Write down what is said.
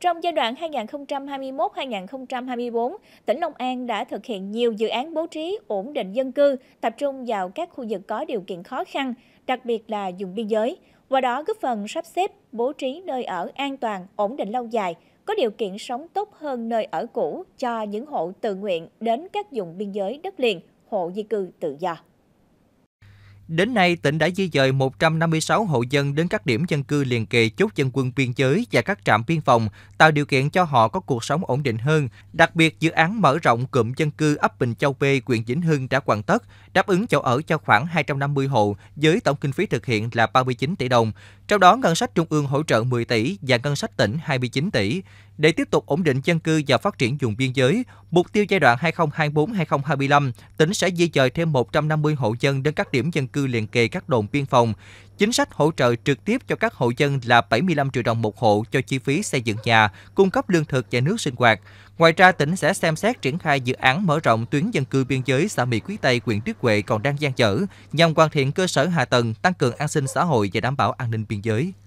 Trong giai đoạn 2021-2024, tỉnh Long An đã thực hiện nhiều dự án bố trí ổn định dân cư, tập trung vào các khu vực có điều kiện khó khăn, đặc biệt là vùng biên giới, qua đó góp phần sắp xếp, bố trí nơi ở an toàn, ổn định lâu dài, có điều kiện sống tốt hơn nơi ở cũ cho những hộ tự nguyện đến các vùng biên giới đất liền, hộ di cư tự do. Đến nay, tỉnh đã di dời 156 hộ dân đến các điểm dân cư liền kề chốt dân quân biên giới và các trạm biên phòng, tạo điều kiện cho họ có cuộc sống ổn định hơn. Đặc biệt, dự án mở rộng cụm dân cư ấp Bình Châu B, huyện Vĩnh Hưng đã hoàn tất, đáp ứng chỗ ở cho khoảng 250 hộ, với tổng kinh phí thực hiện là 39 tỷ đồng. Trong đó, ngân sách trung ương hỗ trợ 10 tỷ và ngân sách tỉnh 29 tỷ. Để tiếp tục ổn định dân cư và phát triển vùng biên giới, mục tiêu giai đoạn 2024-2025, tỉnh sẽ di dời thêm 150 hộ dân đến các điểm dân cư liền kề các đồn biên phòng. Chính sách hỗ trợ trực tiếp cho các hộ dân là 75 triệu đồng một hộ cho chi phí xây dựng nhà, cung cấp lương thực và nước sinh hoạt. Ngoài ra, tỉnh sẽ xem xét triển khai dự án mở rộng tuyến dân cư biên giới xã Mỹ Quý Tây, huyện Tuyết Huệ còn đang gian dở, nhằm hoàn thiện cơ sở hạ tầng, tăng cường an sinh xã hội và đảm bảo an ninh biên giới.